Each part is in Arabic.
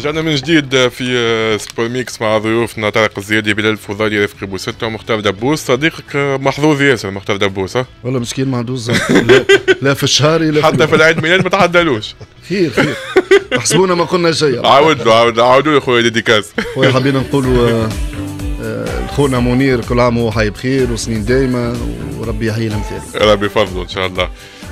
رجعنا من جديد في سوبر آه، ميكس مع ضيوفنا طارق الزيادي بلال الفضالي رفقي بوسته ومختار دبوس صديقك آه، محظوظ ياسر مختار دبوس ها والله مسكين محظوظ لا, لا في الشهر لا حتى في العيد ميلاد ما تعدلوش خير خير حسبونا ما قلنا شيء عاود له عاود عاودوا له خويا ديديكاس خويا حبينا نقولوا آه، خونا منير كل عام وهو حي بخير وسنين دايما وربي يحيي الامثال ربي يفضله ان شاء الله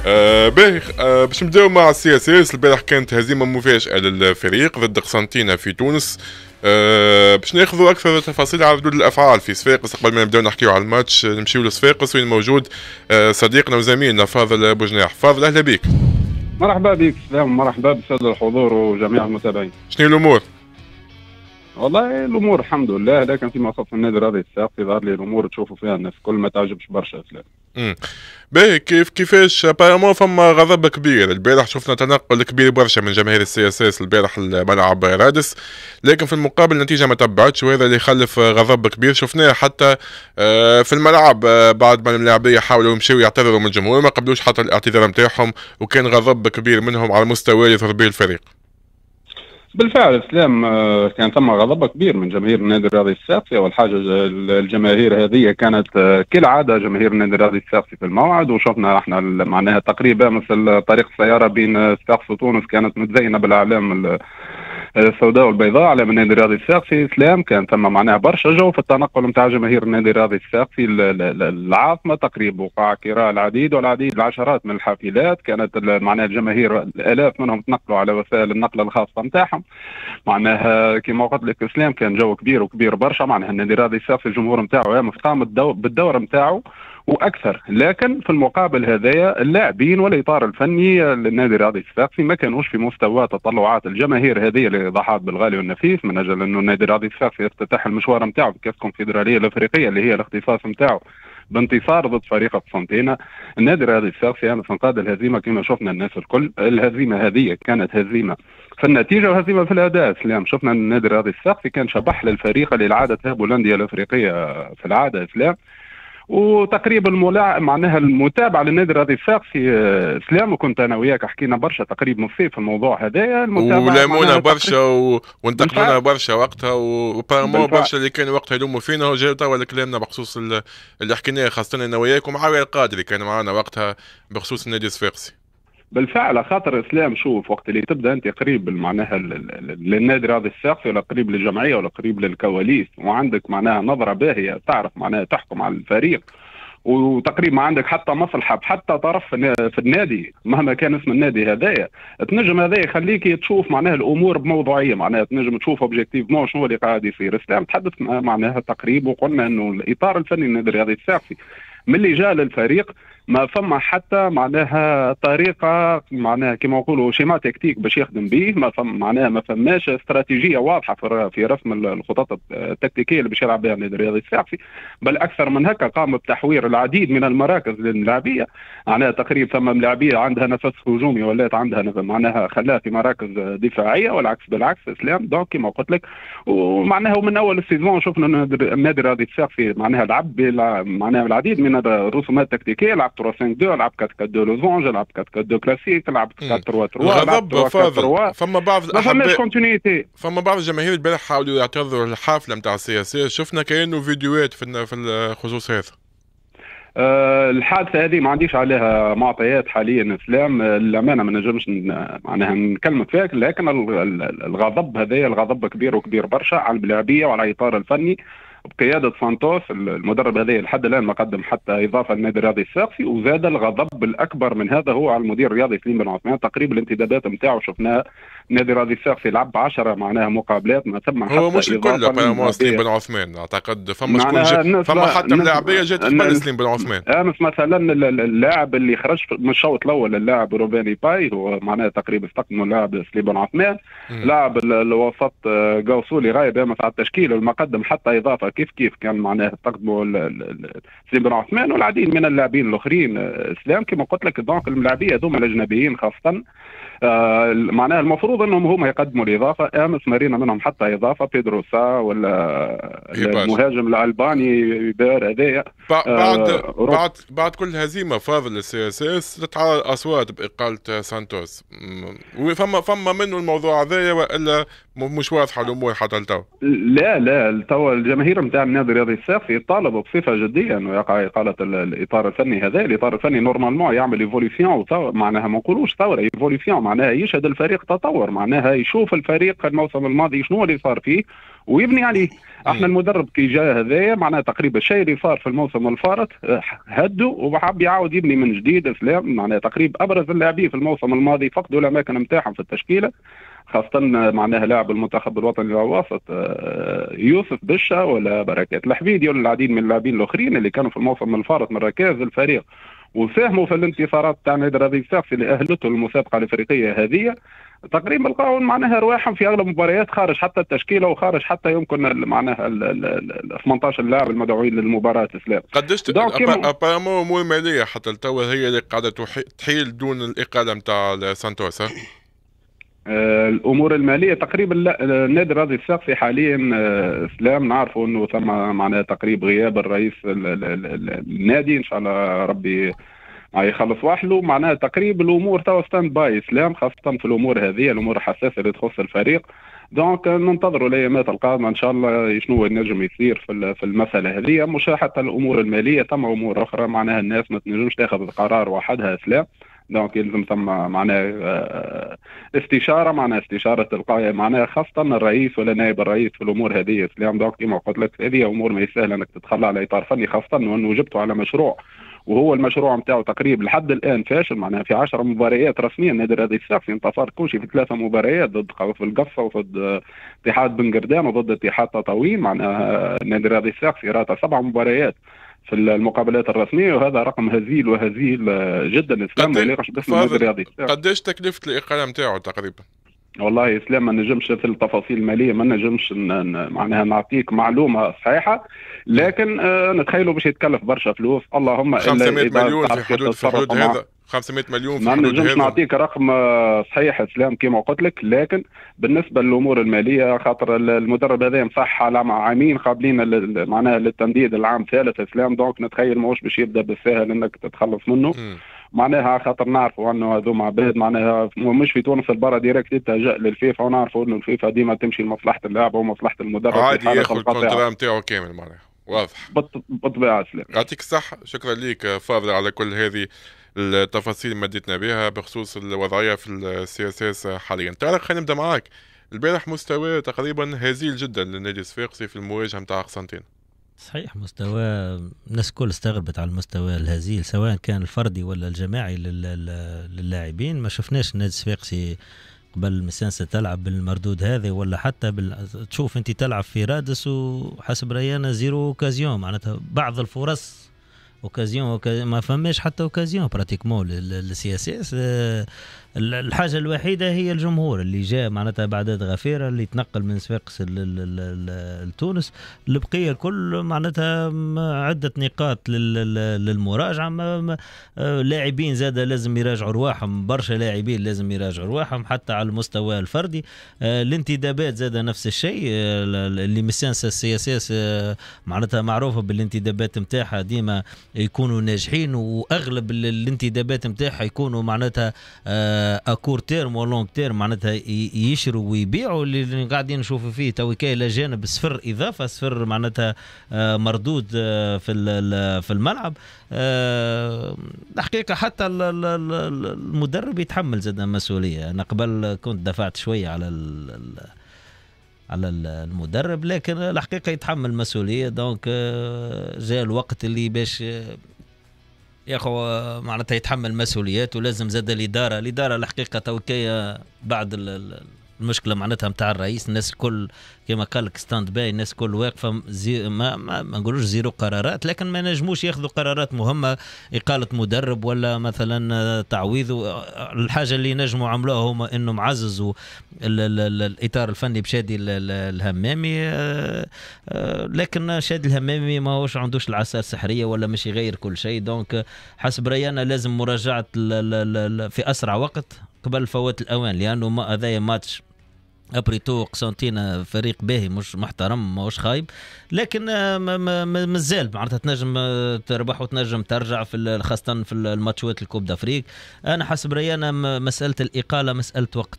آه، باهي آه باش نبداو مع السي اس اس البارح كانت هزيمه مفاجئه للفريق ضد قسنطينه في تونس أه باش ناخذوا اكثر تفاصيل على ردود الافعال في صفاقس قبل ما نبداو نحكيو على الماتش نمشيو لصفاقس وين موجود أه صديقنا وزميلنا فاضل ابو جناح فاضل اهلا بك مرحبا بك سلام مرحبا بسادة الحضور وجميع المتابعين شنو الامور؟ والله الامور الحمد لله لكن فيما خص النادي راضي الساق ظهر لي الامور تشوفوا فيها الناس كل ما تعجبش برشا سلام باهي كيف كيفاش ابارمون فما غضب كبير البارح شفنا تنقل كبير برشا من جماهير السي اس اس البارح لملعب رادس لكن في المقابل النتيجه ما تبعتش وهذا اللي خلف غضب كبير شفناه حتى آه، في الملعب آه، بعد ما الملاعبيه حاولوا يمشيو يعتذروا من الجمهور ما قبلوش حتى الاعتذار نتاعهم وكان غضب كبير منهم على مستوى يضرب به الفريق بالفعل اسلام كان ثم غضب كبير من جماهير النادي الرياضي الساقسي اول حاجه الجماهير هذه كانت كالعاده جماهير النادي الرياضي الساقسي في الموعد وشفنا احنا معناها تقريبا مثل طريق السياره بين الساقس وتونس كانت متزينه بالاعلام السوداء والبيضاء على من النادي الرياضي الساقسي اسلام كان ثم معناها برشا جو في التنقل نتاع جماهير النادي الرياضي الساقسي العاصمه تقريبا وقع كراء العديد والعديد العشرات من الحافلات كانت معناها الجماهير الالاف منهم تنقلوا على وسائل النقل الخاصه نتاعهم معناها كما قلت لك اسلام كان جو كبير وكبير برشا معناها النادي الرياضي الساقسي الجمهور نتاعو قام بالدور نتاعو واكثر لكن في المقابل هذايا اللاعبين والاطار الفني للنادي الرياضي الصفاقسي ما كانوش في مستوى تطلعات الجماهير هذه اللي ضحات بالغالي والنفيس من اجل انه النادي الرياضي الصفاقسي افتتح المشوار نتاعو بكاس الكونفدراليه الافريقيه اللي هي الاختصاص نتاعو بانتصار ضد فريق قسنطينة النادي الرياضي الصفاقسي امس انقاذ الهزيمه كما شفنا الناس الكل الهزيمه هذه كانت هزيمه في النتيجه وهزيمه في الاداء سلام شفنا النادي الرياضي الصفاقسي كان شبح للفريق اللي العاده تهبوا الانديه الافريقيه في العاده اسلام وتقريبا الملاعب معناها المتابع للنادي الرياضي الساقسي آه، سلام وكنت انا وياك حكينا برشا تقريبا في في الموضوع هذايا ولامونا برشا و... وانتقدونا برشا وقتها وبارمون برشا اللي كانوا وقتها يلوموا فينا وجاو توا لكلامنا بخصوص اللي حكيناه خاصه انا وياك ومعاويه القادري كان معنا وقتها بخصوص النادي الصفاقسي بالفعل خاطر الاسلام شوف وقت اللي تبدا انت قريب معناها للنادي الرياضي الساقسي ولا قريب للجمعيه ولا قريب للكواليس وعندك معناها نظره باهيه تعرف معناها تحكم على الفريق وتقريبا ما عندك حتى مصلحه حتى طرف في النادي مهما كان اسم النادي هذايا تنجم هذايا يخليك تشوف معناها الامور بموضوعيه معناها تنجم تشوف اوبجيكتيفمون شنو اللي قاعد يصير اسلام تحدث معناها تقريب وقلنا انه الاطار الفني للنادي الرياضي من ملي جاء للفريق ما فما حتى معناها طريقه معناها كما نقولوا شيما تكتيك باش يخدم به ما فما معناها ما فماش استراتيجيه واضحه في رسم الخطط التكتيكيه اللي باش يلعب بها النادي الرياضي الساقفي بل اكثر من هكا قام بتحوير العديد من المراكز للملاعبيه معناها تقريبا ثم ملاعبيه عندها نفس هجومي ولات عندها معناها خلاها في مراكز دفاعيه والعكس بالعكس اسلام دونك كما قلت لك ومعناها ومن اول السيزون شفنا النادي الرياضي الساقفي معناها لعب معناها العديد من الرسومات التكتيكيه لعب 3 5 2 لعب 4 4 2 لوزونج لعب 4 4 2 كلاسيك لعب 4 3 3 الغضب فاضل فما بعض ما فماش كونتينيتي فما بعض الجماهير البارح حاولوا يعتذروا الحافله نتاع السي اس شفنا كانه فيديوهات في في الخصوص هذا الحادثه هذه ما عنديش عليها معطيات حاليا اسلام للامانه ما نجمش معناها نكلمك فيها لكن الغضب هذايا الغضب كبير وكبير برشا على الملاعبيه وعلى الاطار الفني بقياده سانتوس المدرب هذا لحد الان ما قدم حتى اضافه للنادي الرياضي الساقسي وزاد الغضب الاكبر من هذا هو على المدير الرياضي سليم بن عثمان تقريبا الانتدابات نتاعو شفناها النادي الرياضي الساقسي لعب 10 معناها مقابلات ما ثم حتى هو مش الكل سليم بن عثمان اعتقد فما شكون فما حتى لاعبيه جات قبل سليم بن عثمان امس مثلا اللاعب اللي خرج من الشوط الاول اللاعب روباني باي هو معناها تقريبا استقنوا اللاعب سليم بن عثمان لاعب الوسط قوسولي آه، غايب امس على التشكيل وما قدم حتى اضافه كيف كيف كان معناه تقدموا سي بن عثمان والعديد من اللاعبين الاخرين آه، اسلام كما قلت لك دونك الملاعبيه هذوما الاجنبيين خاصه آه، معناها المفروض انهم هما يقدموا الاضافه امس مرينا منهم حتى اضافه بيدرو سا ولا إيه، المهاجم الالباني بار هذايا آه، بعد بعد بعد كل هزيمه فاضل السي اس اس اصوات باقاله سانتوس فما فما منه الموضوع هذايا والا مش واضحه الامور حتى لتوا لا لا توا الجماهير نتاع النادي الرياضي الساقسي طالب بصفه جديه انه يقع اقاله الاطار الفني هذا الاطار الفني نورمالمون يعمل ايفوليسيون معناها ما نقولوش ثوره ايفوليسيون معناها يشهد الفريق تطور معناها يشوف الفريق الموسم الماضي شنو اللي صار فيه ويبني عليه احنا المدرب كي جاء هذايا معناها تقريبا الشيء اللي صار في الموسم الفارط هدوا وحب يعاود يبني من جديد سلام معناها تقريبا ابرز اللاعبين في الموسم الماضي فقدوا الاماكن نتاعهم في التشكيله خاصة معناها لاعب المنتخب الوطني الوسط آه، يوسف بشا ولا بركات الحبيدي ولا العديد من اللاعبين الاخرين اللي كانوا في الموسم الفارط من ركاز الفريق وساهموا في الانتصارات تاع نادي الربيع الساقسي اللي اهلته المسابقه الافريقيه هذه تقريبا لقاو معناها رواحهم في اغلب المباريات خارج حتى التشكيله وخارج حتى يمكن معناها ال 18 لاعب المدعوين للمباراه الاسلام قداش ابارامون امور ماليه حتى لتوا هي اللي قاعده تحيل دون الاقاله نتاع سانتوس آه، الامور الماليه تقريبا لا النادي آه، الرياضي الساقسي حاليا آه، اسلام نعرفوا انه ثم معناها تقريب غياب الرئيس النادي ان شاء الله ربي يخلص وحله معناها تقريب الامور توا ستاند باي اسلام خاصه في الامور هذه الامور الحساسه اللي تخص الفريق دونك ننتظروا الايامات القادمه ان شاء الله شنو ينجم يصير في في المساله هذه مش حتى الامور الماليه ثم امور اخرى معناها الناس ما تنجمش تاخذ القرار وحدها اسلام دونك يلزم ثم معناه استشاره معناها استشاره تلقائيه معناها خاصه الرئيس ولا نائب الرئيس في الامور هذه سلام دونك كما قلت لك هذه امور ما يسهل انك تتخلى على اطار فني خاصه انه جبته على مشروع وهو المشروع نتاعو تقريبا لحد الان فاشل معناها في 10 مباريات رسميا النادي الرياضي الساقسي انتصر كل شيء في ثلاثه مباريات ضد في القصه وضد اتحاد بن قردان وضد اتحاد تطاوين معناها النادي الرياضي الساقسي راتا سبع مباريات في المقابلات الرسميه وهذا رقم هزيل وهزيل آه، جدا اسلام ما يليقش باسم الرياضي قداش تكلفه الاقاله نتاعو تقريبا؟ والله اسلام ما نجمش في التفاصيل الماليه ما نجمش معناها نعطيك معلومه صحيحه لكن آه نتخيلوا باش يتكلف برشا فلوس اللهم 500 إلا مليون في حدود في حدود هذا 500 مليون في ما نجمش نعطيك رقم آه، صحيح اسلام كما قلت لك لكن بالنسبه للامور الماليه خاطر المدرب هذا مصح على عامين قابلين معناها للتمديد العام ثالث اسلام دونك نتخيل ماهوش باش يبدا بالسهل انك تتخلص منه م. معناها خاطر نعرفوا انه هذوما عباد معناها مش في تونس البرا ديريكت يتجه للفيفا ونعرفوا انه الفيفا ديما تمشي لمصلحه اللاعب ومصلحه المدرب عادي ياخذ الكونترا نتاعو كامل معناها واضح بالطبيعه سلام يعطيك الصحه شكرا ليك فاضل على كل هذه التفاصيل اللي مديتنا بها بخصوص الوضعيه في السي اس اس حاليا تعرف خلينا نبدا معاك البارح مستوى تقريبا هزيل جدا للنادي الصفاقسي في المواجهه نتاع قسنطين صحيح مستوى الناس الكل استغربت على المستوى الهزيل سواء كان الفردي ولا الجماعي للاعبين ما شفناش نادي الصفاقسي قبل مسانسة تلعب بالمردود هذا ولا حتى بال... تشوف انت تلعب في رادس وحسب ريانا زيرو اوكازيون معناتها بعض الفرص اوكازيون, ما فماش حتى اوكازيون براتيكمون للسي اس اس الحاجة الوحيدة هي الجمهور اللي جاء معناتها بعدد غفيرة اللي تنقل من صفاقس لتونس البقية الكل معناتها عدة نقاط للمراجعة آه، لاعبين زاد لازم يراجعوا رواحهم برشا لاعبين لازم يراجعوا رواحهم حتى على المستوى الفردي آه، الانتدابات زاد نفس الشيء آه، اللي مسانسة السياسية معناتها معروفة بالانتدابات نتاعها ديما يكونوا ناجحين واغلب الانتدابات نتاعها يكونوا معناتها آه اكور تيرم ولونغ تيرم معناتها يشروا ويبيعوا اللي قاعدين نشوفوا فيه تو لا جانب صفر اضافه صفر معناتها آه، مردود آه، في في الملعب آه، الحقيقه حتى المدرب يتحمل زاد مسؤوليه انا قبل كنت دفعت شويه على على المدرب لكن الحقيقه يتحمل مسؤوليه دونك جاء الوقت اللي باش يا خو معناتها يتحمل مسؤوليات ولازم زاد الاداره الاداره الحقيقه توكيه بعد المشكله معناتها نتاع الرئيس الناس الكل كما قال لك ستاند باي الناس الكل واقفه زي ما, ما, ما نقولوش زيرو قرارات لكن ما نجموش ياخذوا قرارات مهمه اقاله مدرب ولا مثلا تعويض الحاجه اللي نجموا عملوها هما انهم عززوا الاطار الفني بشادي الهمامي آه، آه، لكن شادي الهمامي ماهوش عندوش العصا السحريه ولا مش يغير كل شيء دونك حسب رايي انا لازم مراجعه في اسرع وقت قبل فوات الاوان لانه ما هذايا ماتش ابري تو قسنطينة فريق باهي مش محترم ماهوش خايب لكن آه، مازال معناتها تنجم آه، تربح وتنجم ترجع في خاصة في الماتشات الكوب دافريك انا حسب رايي انا مسألة الاقالة مسألة وقت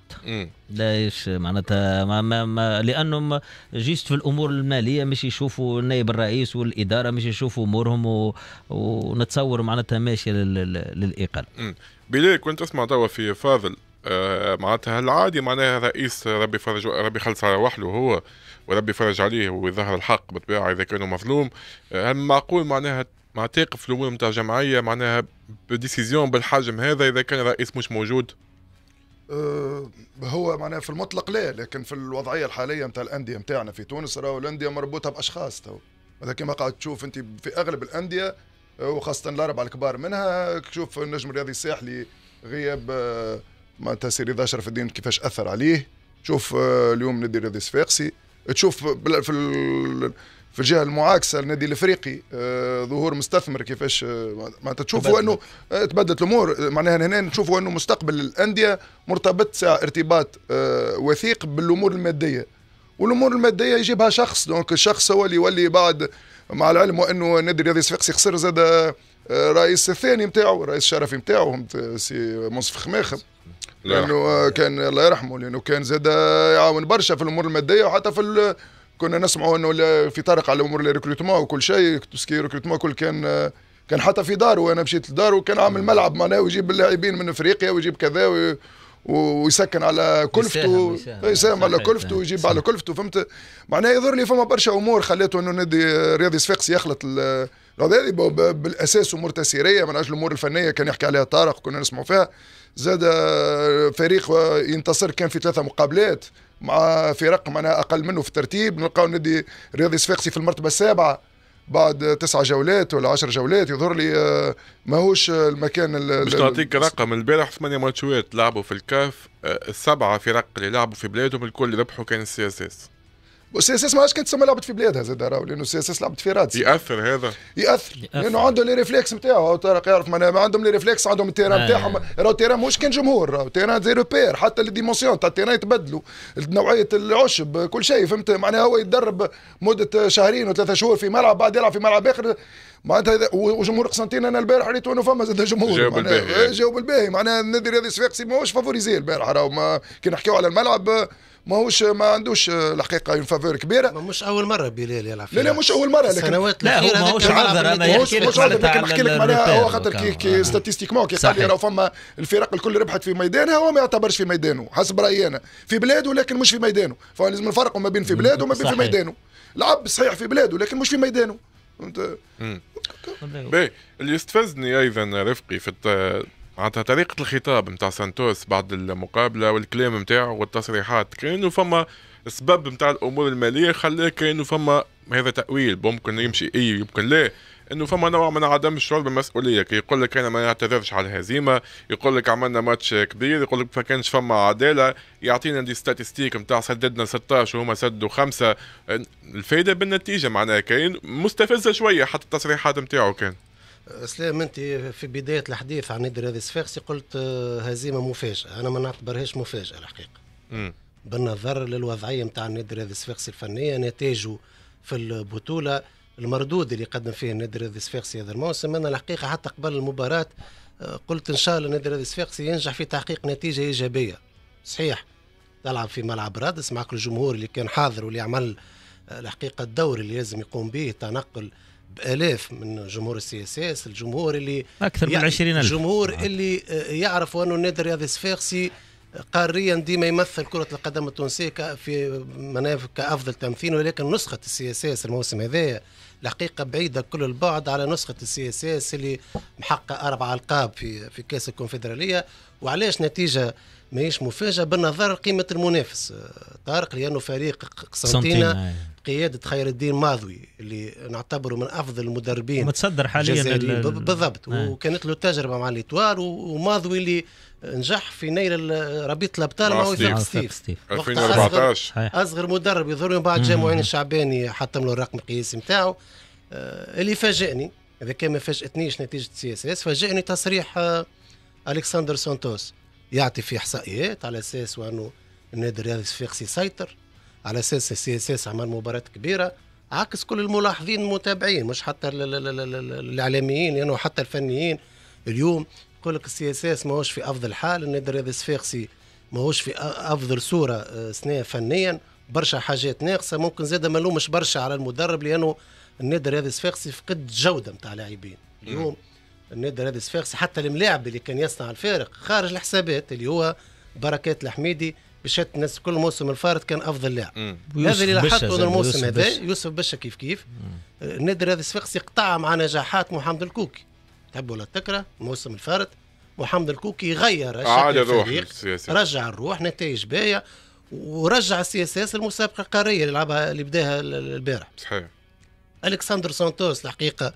ليش معناتها ما ما ما لانهم جيست في الامور الماليه مش يشوفوا النائب الرئيس والاداره مش يشوفوا امورهم و... ونتصور معناتها ماشيه لل... للاقاله. بلال كنت اسمع توا في فاضل آه، معناتها العادي معناها رئيس ربي يفرج ربي يخلص على وحده هو وربي يفرج عليه ويظهر الحق بالطبيعه اذا كانوا مظلوم آه، هل معقول معناها مع تقف الامور نتاع جمعيه معناها بديسيزيون بالحجم هذا اذا كان الرئيس مش موجود؟ آه، هو معناها في المطلق لا لكن في الوضعيه الحاليه نتاع الانديه نتاعنا في تونس راهو الانديه مربوطه باشخاص تو هذا كما قاعد تشوف انت في اغلب الانديه وخاصه الاربعه الكبار منها تشوف النجم الرياضي الساحلي غياب ما تاثير رضا شرف الدين كيفاش اثر عليه شوف آه، اليوم نادي رضي صفاقسي تشوف في في الجهه المعاكسه النادي الافريقي آه، ظهور مستثمر كيفاش آه، معناتها تشوفوا انه تبدلت الامور معناها هنا نشوفوا انه مستقبل الانديه مرتبط ساعة ارتباط وثيق بالامور الماديه والامور الماديه يجيبها شخص دونك الشخص هو اللي يولي بعد مع العلم وانه نادي الرياضي الصفاقسي خسر زاد الرئيس الثاني نتاعو الرئيس الشرفي نتاعو سي منصف خماخم لانه كان الله يرحمه لانه كان زاد يعاون برشا في الامور الماديه وحتى في كنا نسمعوا انه في طرق على امور الريكروتمون وكل شيء سكي ريكروتمون كل كان كان حتى في داره وانا مشيت لداره وكان عامل ملعب معناه ويجيب اللاعبين من افريقيا ويجيب كذا وي... ويسكن على كلفته يساهم على كلفته ويجيب على كلفته فهمت معناه يظهر لي فما برشا امور خليته انه نادي رياضي صفاقس يخلط هذه بالاساس امور تسييريه من اجل الامور الفنيه كان يحكي عليها طارق كنا نسمعوا فيها زاد آه، فريق آه، ينتصر كان في ثلاثه مقابلات مع فرق معناها اقل منه في الترتيب نلقاو نادي رياضي صفاقسي في المرتبه السابعه بعد تسع جولات ولا عشر جولات يظهر لي آه، ماهوش المكان باش نعطيك رقم البارح ثمانية ماتشات لعبوا في الكاف السبعة فرق اللي لعبوا في بلادهم الكل ربحوا كان السي اس اس والسي اس اس ما عادش كانت تسمى لعبه في بلادها زاد راهو لانه السي اس اس لعبت في رادس ياثر هذا ياثر, يأثر. لانه عنده لي ريفلكس نتاعو طارق يعرف ما عندهم لي ريفلكس عندهم التيران نتاعهم آه. راهو التيران مش كان جمهور راهو التيران زي روبير حتى لي ديمونسيون تاع التيران يتبدلوا نوعيه العشب كل شيء فهمت معناها هو يتدرب مده شهرين وثلاثه شهور في ملعب بعد يلعب في ملعب اخر معناتها وجمهور قسنطين انا البارح ريت انه فما زاد جمهور جاوب الباهي جاوب الباهي معناها النادي الرياضي الصفاقسي ماهوش فافوريزي البارح راهو كي نحكيو على الملعب ماهوش ما عندوش آه، الحقيقه اون فافور كبيره مش اول مره بلال يلعب لا لا مش اول مره لكن سنوات لا هو ماهوش عذر انا يحكي لك معناتها نحكي لك معناها هو خاطر كي كي ستاتيستيكمون كي قال لي فما الفرق الكل ربحت في ميدانها هو ما يعتبرش في ميدانه حسب رايي انا في بلاده لكن مش في ميدانه فلازم نفرق ما بين في بلاده وما بين في ميدانه لعب صحيح في بلاده لكن مش في ميدانه اللي استفزني ايضا رفقي في معناتها طريقة الخطاب نتاع سانتوس بعد المقابلة والكلام نتاعه والتصريحات كأنه فما سبب نتاع الأمور المالية خلاه كأنه فما هذا تأويل ممكن يمشي إي يمكن لا انه فما نوع من عدم الشعور بالمسؤوليه كي يقول لك انا ما نعتذرش على الهزيمه يقول لك عملنا ماتش كبير يقول لك ما كانش فما عداله يعطينا دي ستاتستيك نتاع سددنا 16 وهما سدوا خمسه الفائده بالنتيجه معناها كاين مستفزه شويه حتى التصريحات نتاعو كان اسلام انت في بدايه الحديث عن نادي رياضي صفاقسي قلت آه، هزيمه مفاجاه انا ما نعتبرهاش مفاجاه الحقيقه امم بالنظر للوضعيه نتاع النادي الرياضي الصفاقسي الفنيه نتائجه في البطوله المردود اللي قدم فيه النادي الرياضي الصفاقسي هذا الموسم انا الحقيقه حتى قبل المباراه آه، قلت ان شاء الله النادي الرياضي الصفاقسي ينجح في تحقيق نتيجه ايجابيه صحيح تلعب في ملعب رادس معك الجمهور اللي كان حاضر واللي عمل آه، الحقيقه الدور اللي لازم يقوم به تنقل بالاف من جمهور السي اس اس الجمهور اللي اكثر من 20 الف الجمهور آه. اللي آه، يعرف انه النادي الرياضي الصفاقسي قاريا ديما يمثل كرة القدم التونسية في مناف كأفضل تمثيل ولكن نسخة السي اس اس الموسم هذايا الحقيقة بعيدة كل البعد على نسخة السي اس اس اللي محقق أربع ألقاب في في كأس الكونفدرالية وعلاش نتيجة ماهيش مفاجأة بالنظر لقيمة المنافس آه، طارق لأنه فريق قسنطينة قيادة خير الدين ماضوي اللي نعتبره من أفضل المدربين متصدر حاليا بالضبط آه. وكانت له تجربة مع الإتوار وماضوي اللي نجح في نيل ربيط الابطال مع وثاب ستيف 2014 اصغر مدرب يظهر بعد جا معين الشعباني حطم له الرقم القياسي نتاعو آه، اللي فاجئني اذا كان ما فاجاتنيش نتيجه سي اس اس فاجئني تصريح آه، الكسندر سانتوس يعطي في احصائيات على اساس وانه النادي الرياضي الصفاقسي يسيطر على اساس السي اس اس عمل مباراه كبيره عكس كل الملاحظين المتابعين مش حتى الاعلاميين لانه يعني حتى الفنيين اليوم يقول لك السي اس اس ماهوش في افضل حال النادي الرياضي الصفاقسي ماهوش في افضل صوره سنيه آه، فنيا برشا حاجات ناقصه ممكن زاد ما لومش برشا على المدرب لانه النادي الرياضي الصفاقسي فقد الجوده نتاع لاعبين نعم. اليوم النادي الرياضي الصفاقسي حتى الملاعب اللي كان يصنع الفارق خارج الحسابات اللي هو بركات الحميدي بشات الناس كل موسم الفارط كان افضل لاعب هذا اللي لاحظته انه الموسم هذا يوسف بشا كيف كيف النادي هذا الصفاقسي قطع مع نجاحات محمد الكوكي تحب ولا تكره موسم الفارط محمد الكوكي غير عاد الروح رجع الروح نتائج باهيه ورجع السي اس اس المسابقه القاريه اللي لعبها اللي بداها البارح صحيح الكسندر سانتوس الحقيقه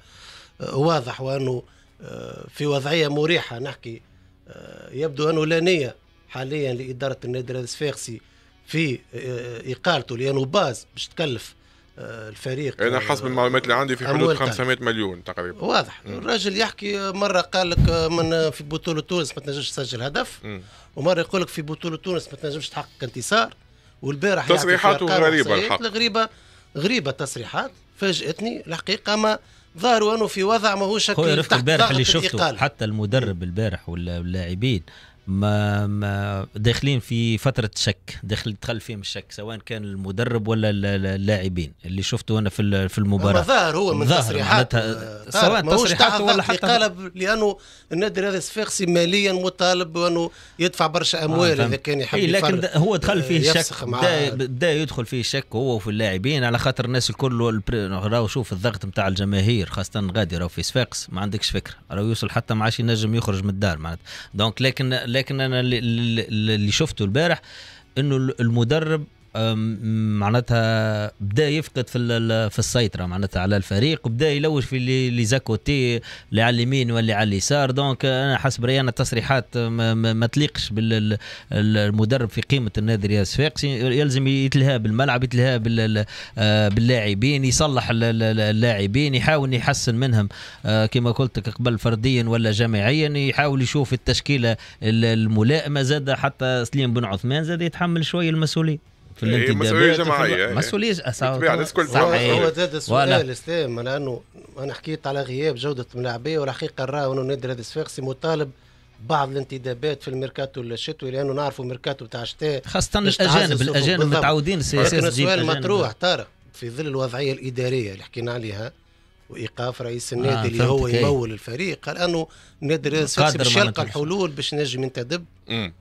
آه، واضح وانه آه، في وضعيه مريحه نحكي آه، يبدو انه لا نيه حاليا لاداره النادي الصفاقسي في آه، اقالته لانه باز باش تكلف آه، الفريق انا حسب آه، المعلومات اللي عندي في حدود 500 مليون تقريبا واضح مم. الراجل يحكي مره قال لك من في بطوله تونس ما تنجمش تسجل هدف مم. ومره يقول لك في بطوله تونس ما تنجمش تحقق انتصار والبارح تصريحاته غريبه الحق غريبه غريبه تصريحات فاجاتني الحقيقه ما ظهروا انه في وضع ماهوش خويا رفقه البارح اللي شفته حتى المدرب البارح واللاعبين ما ما داخلين في فتره شك دخل دخل فيهم الشك سواء كان المدرب ولا اللاعبين اللي شفته انا في في المباراه ظاهر هو من تصريحات آه، سواء تصريحات ولا حتى قالب لانه النادي هذا الصفاقسي ماليا مطالب بانه يدفع برشا آه، اموال اذا كان يحب إيه لكن هو دخل آه، فيه الشك بدا يدخل فيه الشك هو وفي اللاعبين على خاطر الناس الكل راهو شوف الضغط نتاع الجماهير خاصه غادي راهو في صفاقس ما عندكش فكره راهو يوصل حتى ما عادش ينجم يخرج من الدار معناتها دونك لكن لكن انا اللي شفته البارح انه المدرب معناتها بدا يفقد في في السيطره معناتها على الفريق وبدا يلوج في لي زاكوتي اللي على اليمين واللي على اليسار دونك انا حسب رايي انا التصريحات ما, ما تليقش بالمدرب في قيمه النادي رياض الصفاقسي يلزم يتلهى بالملعب يتلهى آه، باللاعبين يصلح اللاعبين يحاول يحسن منهم آه، كما قلت قبل فرديا ولا جماعيا يحاول يشوف التشكيله الملائمه زاد حتى سليم بن عثمان زاد يتحمل شويه المسؤوليه في الانتدابات إيه، مسؤوليه جماعيه إيه. مسؤوليه بالطبيعه هو زاد السؤال الاسلام لانه انا حكيت على غياب جوده الملاعبيه والحقيقه راه انه نادي ريد الصفاقسي مطالب بعض الانتدابات في الميركاتو الشتوي لانه نعرفوا الميركاتو تاع الشتاء خاصه الاجانب الاجانب متعودين سياسات السؤال مطروح طارق في ظل الوضعيه الاداريه اللي حكينا عليها وايقاف رئيس آه، النادي آه اللي هو يمول الفريق قال انه النادي باش يلقى الحلول باش نجم ينتدب آه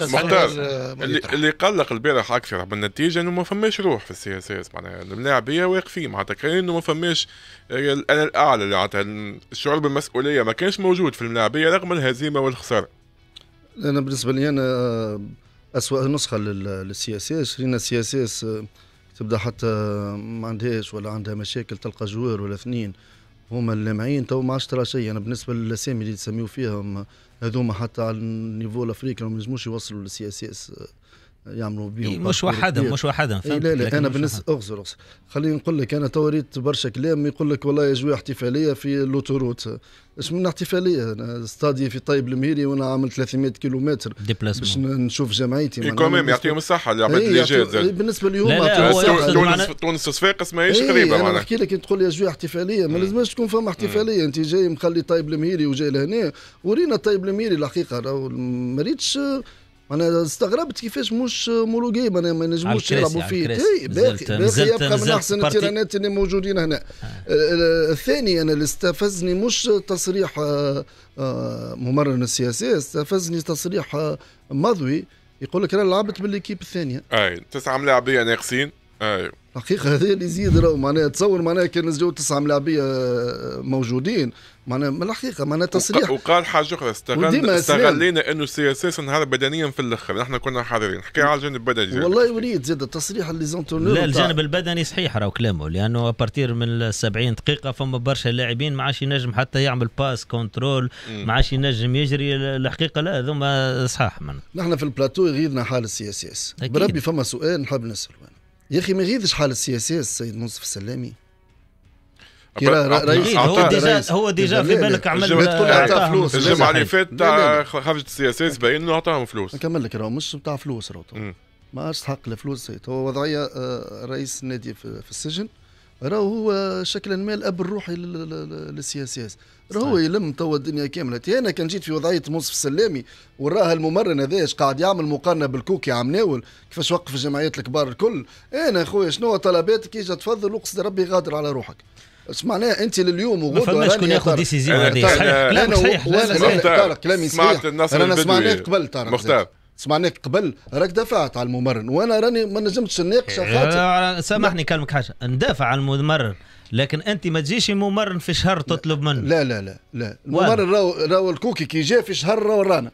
مختار اللي, اللي قلق البارح اكثر من النتيجه انه ما فماش روح في السي اس اس معناها الملاعبيه واقفين معناتها كانه انه ما فماش آه، انا الاعلى اللي عطى الشعور بالمسؤوليه ما كانش موجود في الملاعبيه رغم الهزيمه والخساره. انا بالنسبه لي انا آه، اسوء نسخه للسي اس اس رينا السي اس اس تبدا حتى ما عندهاش ولا عندها مشاكل تلقى جوار ولا اثنين هما اللامعين تو ما عادش ترى شيء انا بالنسبه للاسامي اللي تسميو فيهم هذوما حتى على النيفو الافريقي ما ينجموش يوصلوا للسي اس اس يعملوا بهم إيه مش وحدهم مش وحدهم إيه لا لا انا بالنسبه اغزر اغزر خليني نقول لك انا تو ريت برشا كلام يقول لك والله يا جوي احتفاليه في لوتوروت اش من احتفاليه انا استادي في طيب المهيري وانا عامل 300 كيلومتر باش نشوف جمعيتي اي كمان يعطيهم الصحه العباد اللي إيه، جات إيه، بالنسبه ليوم تونس تونس صفاقس ماهيش قريبه إيه، معناها نحكي لك تقول يا جوي احتفاليه ما لازمش تكون فما احتفاليه انت جاي مخلي طيب المهيري وجاي لهنا ورينا طيب المهيري الحقيقه ما ريتش انا استغربت كيفاش مش مولوجي ما نجموش يلعبوا فيه إيه، باقي باقي يبقى من احسن التيرانات اللي موجودين هنا آه. آه، الثاني انا اللي استفزني مش تصريح آه، ممرن السياسي استفزني تصريح مضوي يقول لك انا لعبت بالليكيب الثانيه اي تسعه ملاعبيه ناقصين ايوه الحقيقه هذا اللي يزيد راهو معناها تصور معناها كان نزلوا تسعه ملاعبيه آه، موجودين معناها من الحقيقه معناها تصريح وقال حاجه اخرى استغل استغلينا انه سي اس اس نهار بدنيا في الاخر نحن كنا حاضرين حكي على الجانب البدني والله وليد زاد التصريح اللي زونتونور لا الجانب البدني صحيح راهو كلامه لانه ابارتير من 70 دقيقه فما برشا لاعبين ما عادش ينجم حتى يعمل باس كنترول ما عادش ينجم يجري الحقيقه لا هذوما صحاح من. نحن في البلاتو يغيظنا حال السي اس اس بربي فما سؤال نحب نساله يا اخي ما غيظش حال السياسات السيد منصف السلامي رئيس هو ديجا هو ديجا في بالك عمل عطاهم فلوس الجمعه اللي فاتت خرجت السياسات باين انه عطاهم فلوس نكمل لك راهو مش بتاع فلوس راهو ما استحق الفلوس هو وضعيه آه، رئيس النادي في السجن راهو هو شكلا ما الاب الروحي للسياسيات راهو يلم توا الدنيا كامله انا كان جيت في وضعيه منصف السلامي وراها الممرن هذا قاعد يعمل مقارنه بالكوكي عم ناول كيفاش وقف الجمعيات الكبار الكل انا خويا شنو طلباتك اجا تفضل اقصد ربي غادر على روحك معناها انت لليوم وغدوه ما فماش شكون ياخذ ديسيزيون هذه صحيح كلامي صحيح صحيح سمعت النصر البدوي انا سمعناه قبل طارق مختار سمعناك قبل راك دافعت على الممرن وانا راني ما نجمتش نناقش إيه، آه، آه، سامحني كلمك حاجه ندافع على الممرن لكن انت ما تجيش الممرن في شهر تطلب منه لا لا لا لا الممرن راهو راهو الكوكي كي جاء في شهر راهو رانا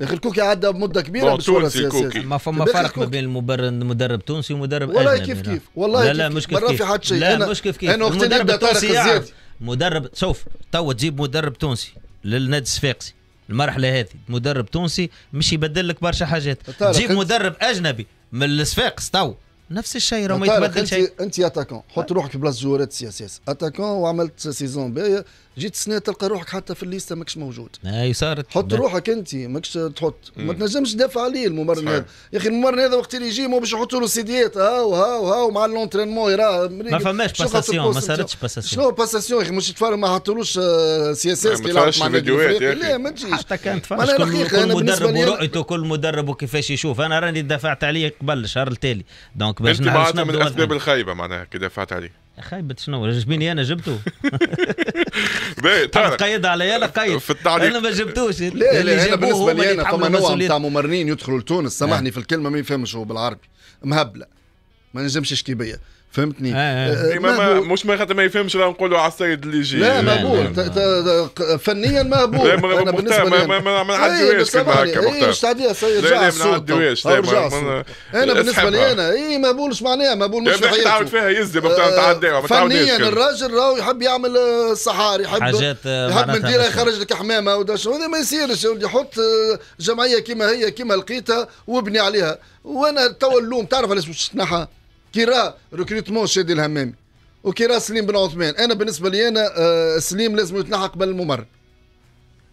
اخي الكوكي عدى مده كبيره بصوره سياسيه ما فما فرق ما بين المبرن مدرب تونسي ومدرب والله كيف كيف والله لا لا مش كيف كيف في حد شيء لا مش كيف كيف انا وقت اللي يبدا طارق الزيادي مدرب شوف تو تجيب مدرب تونسي للنادي الصفاقسي المرحله هذه مدرب تونسي مش يبدل لك برشا حاجات تجيب مدرب اجنبي من الصفاقس تو نفس الشيء راه ما يتبدل شيء انت اتاكون حط روحك في بلاصه جوارات سي اتاكون وعملت سيزون باهيه جيت سنه تلقى روحك حتى في الليسته ماكش موجود اي صارت حط روحك انت ماكش تحط ما تنجمش تدافع عليه الممرن هذا يا اخي الممرن هذا وقت اللي يجي مو باش يحطوا له سيديات ها وها وها ومع الانترينمون يراه ما فماش باساسيون ما صارتش باساسيون شنو باساسيون يا اخي مش تفارق ما حطولوش سي اس اس لا ما تجيش حتى كان تفرج كل مدرب ورؤيته كل مدرب وكيفاش يشوف انا راني دافعت عليه قبل الشهر التالي دونك باش نعرف من الاسباب الخايبه معناها كي دافعت عليه خايبت شنو جبيني انا جبته باهي تعرف قيد عليا لا قيد في التعليق انا ما جبتوش لا لا انا بالنسبه لي انا فما نوع نتاع ممرنين يدخلوا لتونس سامحني آه. في الكلمه ما يفهمش هو بالعربي مهبله ما نجمش شكي بيا فهمتني آه، آه. آه، إيه، ما ما مش ما خاطر ما يفهمش راه نقولوا على السيد اللي يجي لا مهبول فنيا مهبول انا بالنسبه لي ما ما نعديوهاش كما هكا مختار ايش يا سيد رجع السوق انا بالنسبه لي انا اي مهبول اش معناها مهبول مش في تعاود فيها يزي مختار فنيا الراجل راهو يحب يعمل الصحاري يحب حاجات يحب من ديره يخرج لك حمامه شو ما يصيرش يحط جمعيه كما هي كما لقيتها وابني عليها وانا توا اللوم تعرف علاش باش تنحى كي راه ريكروتمون شادي الهمامي وكي راه سليم بن عثمان انا بالنسبه لي انا آه، سليم لازم يتنحى قبل الممرن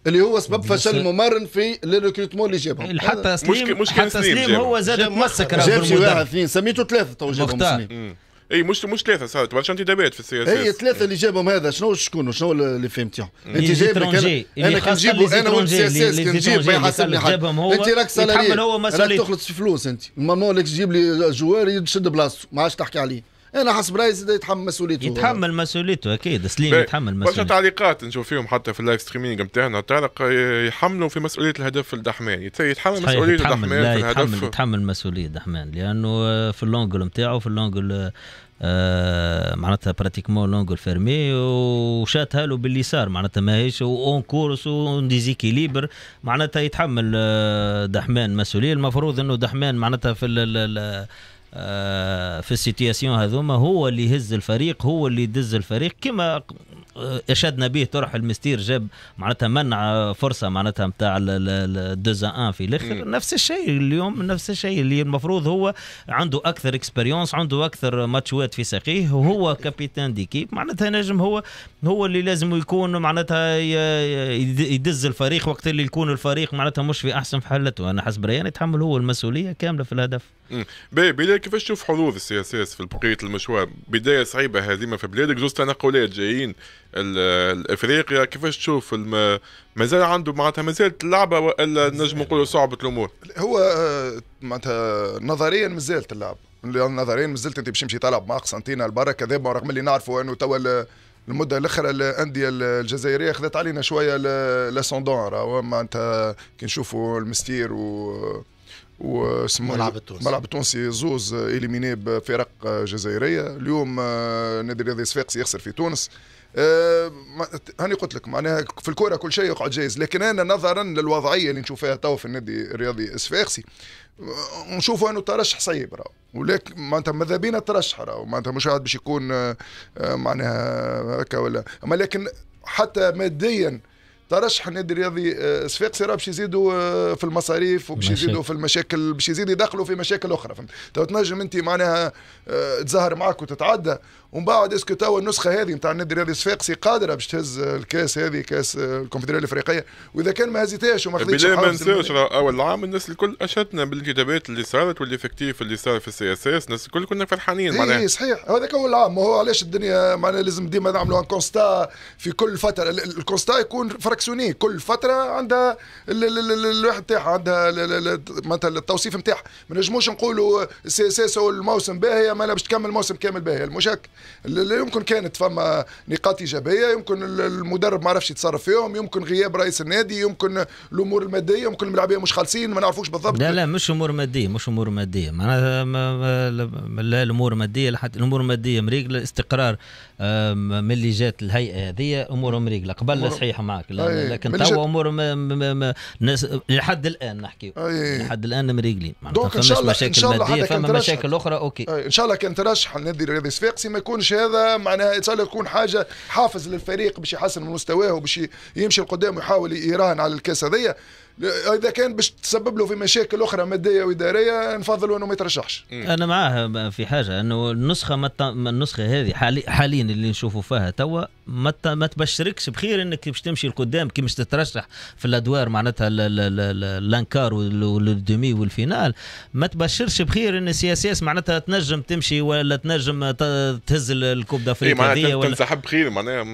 اللي هو سبب فشل الممرن في الريكروتمون اللي جابهم حتى سليم مشكل مشكل حتى سليم, سليم هو زاد متمسك جاب شي واحد اثنين سميته ثلاثه تو جابهم سليم اي مش مش ثلاثه صارت برشا انتدابات في السياسه اي ثلاثه اللي جابهم هذا شنو شكون شنو اللي فهمتهم يعني؟ انت جايب انا كي نجيبو انا ولد سياسات كي نجيب ما يحاسبني حد انت راك سالاري راك تخلص في فلوس انت ما لك تجيب لي جوار يشد بلاصته ما عادش تحكي عليه انا حسب رايي زاد يتحمل مسؤوليته يتحمل مسؤوليته اكيد سليم يتحمل مسؤوليته برشا تعليقات نشوف فيهم حتى في اللايف ستريمينغ نتاعنا تعلق يحملوا في مسؤوليه الهدف الدحمان يتحمل مسؤوليه الدحمان لا في الهدف يتحمل يتحمل مسؤوليه الدحمان لانه في اللونجل نتاعو في اللونجل آه معناتها براتيكمون لونغ فيرمي وشاتها له باليسار معناتها ماهيش اون كورس اون ديزيكيليبر معناتها يتحمل آه، دحمان مسؤوليه المفروض انه دحمان معناتها في في السيتياسيون هذوما هو اللي يهز الفريق هو اللي يدز الفريق كما اشدنا به طرح المستير جاب معناتها منع فرصه معناتها نتاع الدوزا ان في الاخر نفس الشيء اليوم نفس الشيء اللي المفروض هو عنده اكثر اكسبيريونس عنده اكثر ماتشوات في ساقيه وهو كابيتان ديكيب معناتها نجم هو هو اللي لازم يكون معناتها يدز الفريق وقت اللي يكون الفريق معناتها مش في احسن في حالته انا حسب رايي يعني يتحمل هو المسؤوليه كامله في الهدف باهي كيفاش تشوف حظوظ السي اس اس في بقيه المشوار بدايه صعيبه هزيمه في بلادك زوز تنقلات جايين الافريقيا كيفاش تشوف الم... مازال عنده معناتها مازال اللعبه ولا نجم نقولوا صعبه الامور هو آه، معناتها نظريا مازالت اللعبه نظريا مازلت انت باش تمشي تلعب مع قسنطينه لبرا ذا رغم اللي نعرفوا انه توا المده الاخرى الانديه الجزائريه أخذت علينا شويه لاسوندون معناتها كي نشوفوا المستير و وسمو ملعب إيه؟ التونسي ملعب التونسي زوز اليميني بفرق جزائريه اليوم آه، نادي الرياضي الصفاقسي يخسر في تونس أه هاني قلت لك معناها في الكوره كل شيء يقعد جايز لكن انا نظرا للوضعيه اللي نشوفها تو في النادي الرياضي صفاقسي آه، نشوفوا انه ترشح صعيب راهو ولكن معناتها ماذا بينا ترشح راهو معناتها مش عاد باش يكون آه، معناها هكا ولا اما لكن حتى ماديا ترشح النادي الرياضي صفاقسي راه باش يزيدوا آه، في المصاريف وباش يزيدوا في المشاكل باش يزيدوا يدخلوا في مشاكل اخرى فهمت تو تنجم انت معناها آه، تزهر معك وتتعدى ومن بعد اسكو توا النسخه هذه نتاع النادي الرياضي الصفاقسي قادره باش تهز الكاس هذه كاس آه، الكونفدراليه الافريقيه واذا كان ما هزيتهاش وما خديتش بلا ما ننساوش اول عام الناس الكل اشتنا بالانتدابات اللي صارت والافكتيف اللي صار في السي اس اس الناس الكل كنا فرحانين معناها اي صحيح هذاك اول عام ما هو علاش الدنيا معناها لازم ديما نعملوا كونستا في كل فتره الكونستا يكون فرق كلاكسوني كل فتره عندها الواحد تاعها عندها معناتها التوصيف نتاعها ما نجموش نقولوا سي سي الموسم باهيه ما باش تكمل موسم كامل باهيه مش هك يمكن كانت فما نقاط ايجابيه يمكن المدرب ما عرفش يتصرف فيهم يمكن غياب رئيس النادي يمكن الامور الماديه يمكن الملاعبيه مش خالصين ما نعرفوش بالضبط لا لا مش امور ماديه مش امور ماديه معناها لا الامور ماديه لحد الامور المادية مريقله استقرار من اللي جات الهيئه هذه امور مريقله قبل صحيح معك لكن توا امور ناس لحد الان نحكي لحد الان مريقلين معناتها فما مشاكل ماديه فما مشاكل اخرى اوكي ان شاء الله كان ترشح النادي الرياضي الصفاقسي ما يكونش هذا معناها ان شاء الله يكون حاجه حافز للفريق باش يحسن من مستواه وباش يمشي لقدام ويحاول يراهن على الكاس هذيا اذا كان باش تسبب له في مشاكل اخرى ماديه واداريه نفضل انه ما يترشحش انا معاه في حاجه انه النسخه مت... النسخه هذه حالي... حاليا اللي نشوفوا فيها توا ما مت... ما تبشركش بخير انك باش تمشي لقدام كي مش تترشح في الادوار معناتها الانكار والدومي والفينال ما تبشرش بخير ان سي اس اس معناتها تنجم تمشي ولا تنجم تهز الكوب دافريكا إيه ولا تنسحب بخير معناها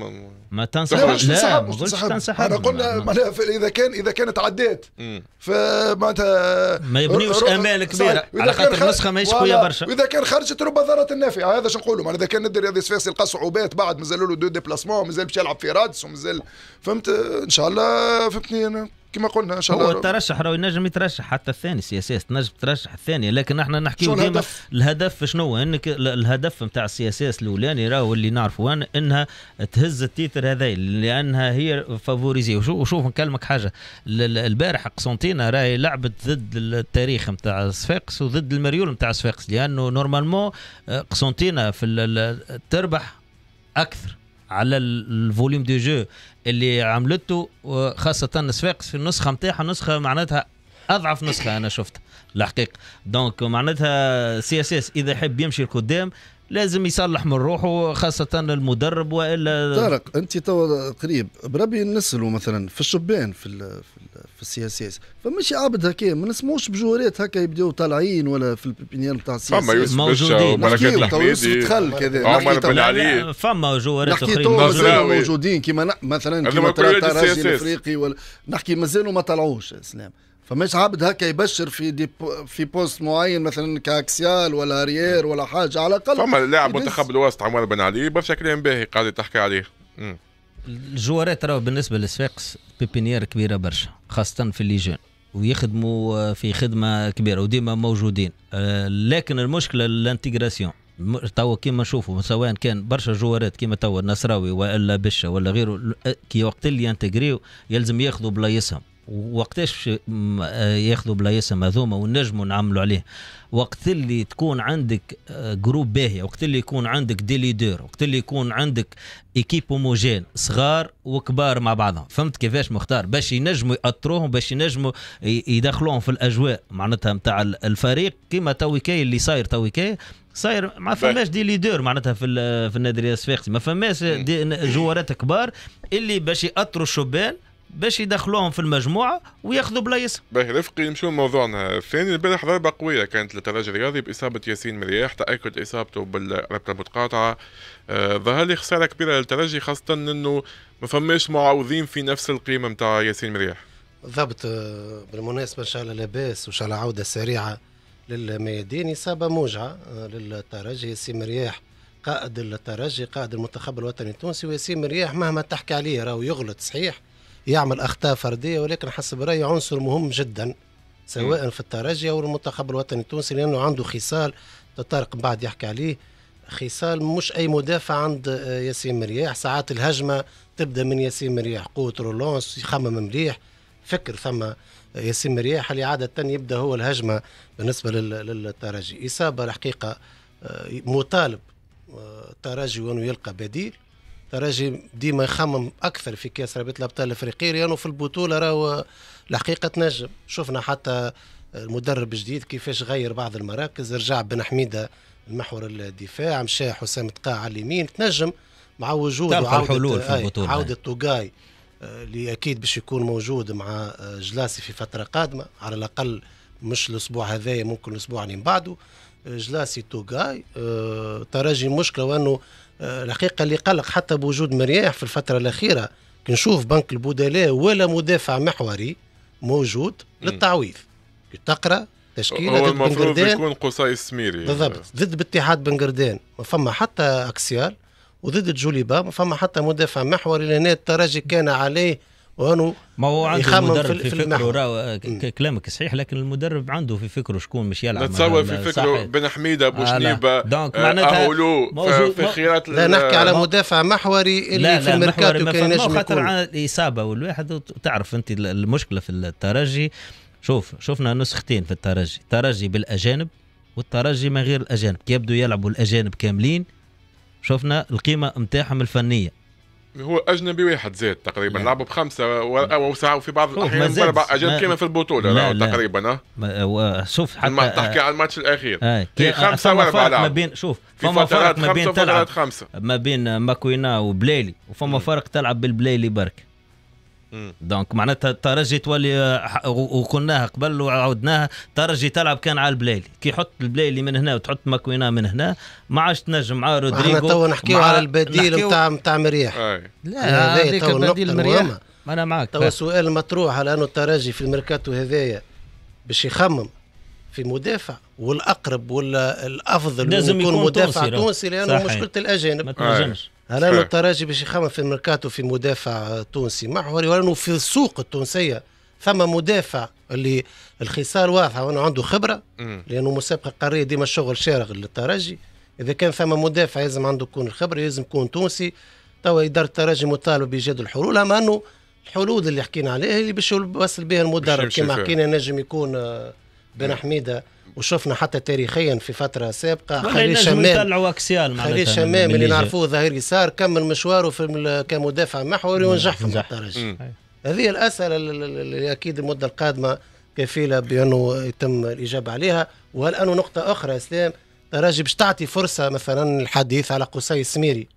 ما تنسحبش لا ما تنسحبش انا قلنا معناها اذا كان اذا كانت عداء الحياه فمعناتها ما يبنيوش امال كبيره على خاطر النسخه ماهيش قويه برشا واذا كان خرجت رب ضرت نافعه هذا شنو نقولوا معناتها كان الدير رياضي سفاس يلقى صعوبات بعد مازالوا له دو ديبلاسمون مازال باش يلعب في رادس ومازال فهمت ان شاء الله فهمتني انا كما قلنا ان شاء الله هو الترشح راهو ينجم يترشح حتى الثاني سياسات نجم تنجم ترشح الثاني لكن احنا نحكي ديما الهدف شنو انك الهدف نتاع السياسات الاولاني راهو اللي نعرفه انا انها تهز التيتر هذا لانها هي فافوريزي وشوف نكلمك حاجه البارح قسنطينه راهي لعبت ضد التاريخ نتاع صفاقس وضد المريول نتاع صفاقس لانه نورمالمون آه، قسنطينه في تربح اكثر على الفوليوم دي جو اللي عملته خاصه صفاقس في النسخه نتاعها نسخه معناتها اضعف نسخه انا شفتها الحقيقه دونك معناتها سي اس اس اذا يحب يمشي لقدام لازم يصلح من روحه خاصة المدرب والا طارق انت تو قريب بربي نسلوا مثلا في الشبان في, في في اس فمش عبد هكا ما نسموش بجوهريات هكا يبداو طالعين ولا في البيبينيان نتاع السياسيس فما يوسف موجودين بركات الحميدي دخل كذا عمر بن علي فما جوهريات اخرين موجودين كيما مثلا كيما ترجي الافريقي ولا نحكي مازالوا ما طلعوش اسلام فماش عبد هكا يبشر في دي بو في بوست معين مثلا كاكسيال ولا ريير ولا حاجه على الاقل فما لاعب منتخب الوسط عمر بن علي برشا كلام باهي قاعد تحكي عليه الجوارات راه بالنسبه لصفاقس بيبينيير كبيره برشا خاصه في لي جون ويخدموا في خدمه كبيره وديما موجودين آه، لكن المشكله الانتيغراسيون توا كيما نشوفوا سواء كان برشا جوارات كيما توا النصراوي والا بشا ولا غيره كي وقت اللي ينتجريو يلزم ياخذوا بلايصهم وقتاش آه، ياخذوا بلايصهم هذوما ونجموا نعملوا عليه وقت اللي تكون عندك جروب آه، باهية وقت اللي يكون عندك دي ليدر وقت اللي يكون عندك ايكيب هوموجين صغار وكبار مع بعضهم فهمت كيفاش مختار باش ينجموا ياثروهم باش ينجموا يدخلوهم في الاجواء معناتها نتاع الفريق كيما تو كي اللي صاير تو كي صاير ما فماش دي ليدور معناتها في في النادي ما فماش جوارات كبار اللي باش ياثروا الشبان باش يدخلوهم في المجموعه وياخذوا بلايص باهي رفقي نمشيو لموضوعنا الثاني البارح ضربه قويه كانت للترجي الرياضي باصابه ياسين مرياح تاكد اصابته بالربطه المتقاطعه آه ظهر لي خساره كبيره للترجي خاصه انه ما فماش معوضين في نفس القيمه نتاع ياسين مرياح ضبط آه، بالمناسبه ان شاء الله لاباس وان شاء الله عوده سريعه للميادين اصابه موجعه آه، للترجي ياسين مرياح قائد الترجي قائد المنتخب الوطني التونسي وياسين مرياح مهما تحكي عليه راهو يغلط صحيح يعمل اخطاء فرديه ولكن حسب رايي عنصر مهم جدا سواء في الترجي او المنتخب الوطني التونسي لانه عنده خصال طارق بعد يحكي عليه خصال مش اي مدافع عند آه، ياسين مرياح ساعات الهجمه تبدا من ياسين مرياح قوه رولونس يخمم مليح فكر ثم ياسين مرياح اللي عاده يبدا هو الهجمه بالنسبه للترجي اصابه الحقيقه آه، مطالب الترجي آه، وانه يلقى بديل راجي ديما يخمم اكثر في كاس رابطه الابطال الافريقيه لانه يعني في البطوله راهو الحقيقه تنجم شفنا حتى المدرب الجديد كيفاش غير بعض المراكز رجع بن حميده المحور الدفاع مشى حسام تقاع على اليمين تنجم مع وجود عودة في آه، البطولة عودة توغاي آه، اللي اكيد باش يكون موجود مع آه، جلاسي في فترة قادمة على الاقل مش الاسبوع هذايا ممكن الاسبوع اللي من بعده جلاسي توغاي تراجي مشكله وانه الحقيقة آه، اللي قلق حتى بوجود مرياح في الفترة الأخيرة كنشوف بنك البودلاء ولا مدافع محوري موجود للتعويض تقرا تشكيله هو المفروض يكون قصي السميري بالضبط آه. ضد باتحاد بن ما فما حتى اكسيال وضد جوليبا ما فما حتى مدافع محوري لان الترجي كان عليه وانو ما هو عنده المدرب في, في فكره آه، كلامك صحيح لكن المدرب عنده في فكره شكون مش يلعب نتصور في فكره بن حميده آه، بوشنيبه دونك آه، معناتها اهولو في خيارات لا نحكي على مدافع محوري اللي لا في الميركاتو كان ينجم خاطر على الاصابه والواحد تعرف انت المشكله في الترجي شوف شفنا نسختين في الترجي ترجي بالاجانب والترجي من غير الاجانب يبدو يلعبوا الاجانب كاملين شفنا القيمه نتاعهم الفنيه هو اجنبي واحد زاد تقريبا لا. نعم. لعبوا بخمسه وساعه نعم. في بعض الاحيان اربع اجانب كامل في البطوله تقريبا اه شوف حتى تحكي على الماتش الاخير آه. كي خمسه واربع ما بين شوف فما فرق ما بين تلعب خمسة. ما بين ماكوينا وبليلي وفما فرق تلعب بالبليلي برك دونك معناتها ترجي تولي آه، وقلناها قبل وعودناها ترجي تلعب كان على البلايلي كي يحط البلايلي من هنا وتحط ماكوينا من هنا ما عادش تنجم مع رودريجو احنا نحكيو على البديل نتاع نتاع مريح لا هذاك البديل مريح ما انا معاك تو السؤال مطروح على انه الترجي في الميركاتو هذايا باش يخمم في مدافع والاقرب ولا الافضل لازم يكون مدافع تونسي لانه مشكله الاجانب ما تنجمش رانا الترجي باش يخمم في الميركاتو في مدافع تونسي محوري ولانه في السوق التونسيه ثم مدافع اللي الخصال واضحه وانه عنده خبره لانه مسابقه قاريه ديما الشغل شارغ للترجي اذا كان ثم مدافع لازم عنده يكون الخبره لازم يكون تونسي توا اداره الترجي مطالب بايجاد الحلول اما انه الحلول اللي حكينا عليها اللي باش يوصل بها المدرب كما حكينا نجم يكون آه، بن حميده وشفنا حتى تاريخيا في فتره سابقه خليل شمام خليل شمام اللي نعرفوه ظهير يسار كمل مشواره في كمدافع محوري نعم، ونجح في الدرجه أيوة. هذه الاسئله اللي اكيد المده القادمه كفيله بانه يتم الاجابه عليها وهل انه نقطه اخرى اسلام ترجي باش تعطي فرصه مثلا الحديث على قصي السميري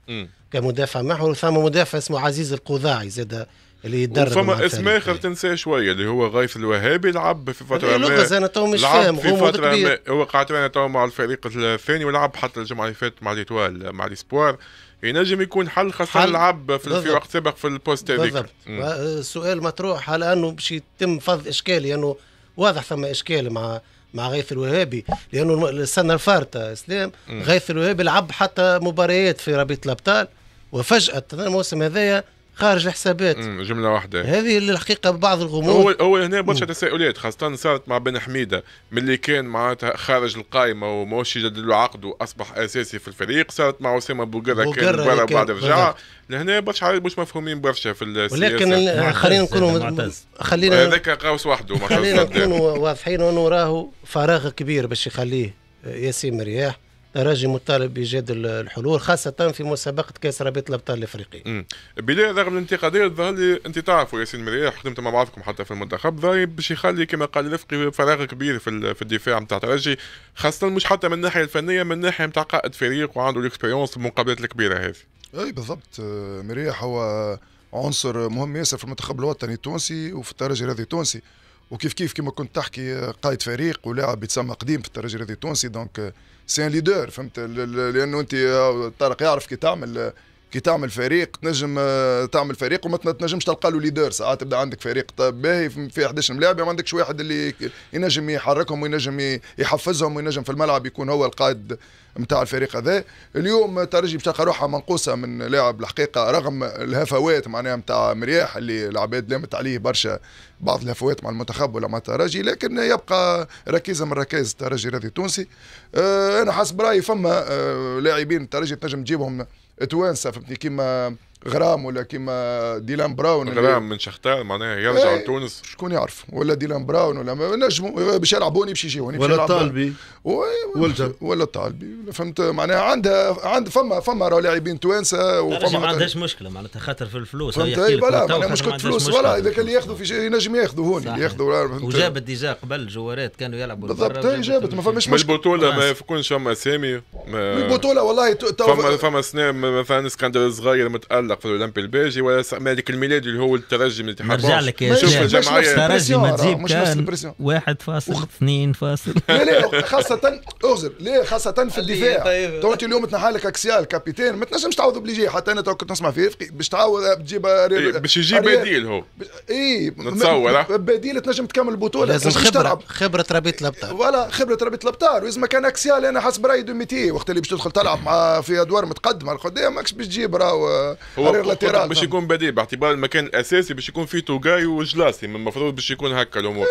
كمدافع محور ثم مدافع اسمه عزيز القضاعي زاد اللي يتدرب فما اسم اخر تنساه شويه اللي هو غيث الوهابي لعب في فتره إيه، ما لوكاس انا تو مش فاهم في هو فتره ما هو قعدت تو مع الفريق الثاني ولعب حتى الجمعه اللي فاتت مع ليتوال مع ليسبوار ينجم يكون حل خاصه لعب في, في وقت سابق في البوست هذيك السؤال آه، مطروح على انه باش يتم فض اشكال لانه يعني واضح ثم اشكال مع مع غيث الوهابي لانه السنه الفارطه اسلام غيث الوهابي لعب حتى مباريات في رابطه الابطال وفجاه الموسم هذايا خارج الحسابات جمله واحده هذه الحقيقه ببعض الغموض هو هو هنا برشا تساؤلات خاصه صارت مع بن حميده من اللي كان معناتها خارج القائمه وماهوش يجدد له عقده واصبح اساسي في الفريق صارت مع اسامه بوقره كان برا بعد رجع لهنا برشا مش مفهومين برشا في السياسه ولكن خلينا نكونوا خلينا هذاك قوس وحده خلينا نكونوا واضحين انه راهو فراغ كبير باش يخليه ياسين مرياح راجي مطالب بايجاد الحلول خاصه في مسابقه كاس رابطه الابطال الافريقي. بدايه رغم الانتقادات ظهر لي انت تعرفوا ياسين مريح خدمت مع بعضكم حتى في المنتخب ظاهر باش يخلي كما قال رفقي فراغ كبير في, في الدفاع نتاع ترجي خاصه مش حتى من الناحيه الفنيه من الناحيه نتاع قائد فريق وعنده في المقابلات الكبيره هذه. اي بالضبط مريح هو عنصر مهم ياسر في المنتخب الوطني التونسي وفي الترجي الرياضي التونسي. وكيف كيف كما كنت تحكي آه، قائد فريق ولاعب يتسمى قديم في الترجي الرياضي التونسي دونك سي ان ليدر فهمت لانه انت آه، طارق يعرف كي تعمل آه، كي تعمل فريق تنجم آه، تعمل فريق وما تنجمش تلقى له ليدر ساعات تبدا عندك فريق طيب باهي في 11 ملاعب ما عندكش واحد اللي ينجم يحركهم وينجم يحفزهم وينجم في الملعب يكون هو القائد نتاع الفريق هذا اليوم ترجي بتلقى روحها منقوصه من لاعب الحقيقه رغم الهفوات معناها نتاع مرياح اللي العباد لامت عليه برشا بعض الهفوات مع المنتخب ولا مع الترجي لكن يبقى ركيزه من ركائز الترجي الرياضي التونسي آه، انا حسب رايي فما آه، لاعبين الترجي تنجم تجيبهم توانسه فهمتني كيما غرام ولا كيما ديلان براون غرام من شختار معناها يرجع ايه لتونس شكون يعرف ولا ديلان براون ولا نجموا باش يلعبوني باش يجيوني ولا الطالبي ولا ولا الطالبي فهمت معناها عندها عند فما فما راه لاعبين توانسه وفما ما عندهاش مشكله معناتها خاطر في الفلوس فهمت اي فوالا مشكله فلوس ولا اذا كان ياخذوا في شيء ينجم ياخذوا هوني ياخذوا وجابت ديجا قبل جوارات كانوا يلعبوا بالضبط جابت ما فماش مشكله البطوله ما نعم. يكونش فما اسامي البطوله والله فما فما سنه مثلا اسكندر صغير متالق يتعلق في الاولمبي الباجي ولا مالك الميلاد اللي هو الترجي من الاتحاد نرجع لك شوف الجمعيه الترجي ما آه، تجيب واحد فاصل اثنين فاصل لا لا خاصة اغزر لا خاصة في الدفاع طيب. تو انت اليوم تنحى لك اكسيال كابيتان ما تنجمش تعوض بليجي حتى انا تو كنت نسمع فيه باش تعوض آه، تجيب آه، إيه، باش يجيب بديل هو اي نتصور بديل تنجم تكمل البطولة لازم خبرة خبرة ربيط الابطال ولا خبرة ربيط الابطال وإذا كان اكسيال انا حسب رايي دوميتي وقت اللي باش تدخل تلعب مع في ادوار متقدمة القدام ماكش باش تجيب راهو هو باش يكون بديل باعتبار المكان الاساسي باش يكون فيه توجاي وجلاسي من المفروض باش يكون هكا الامور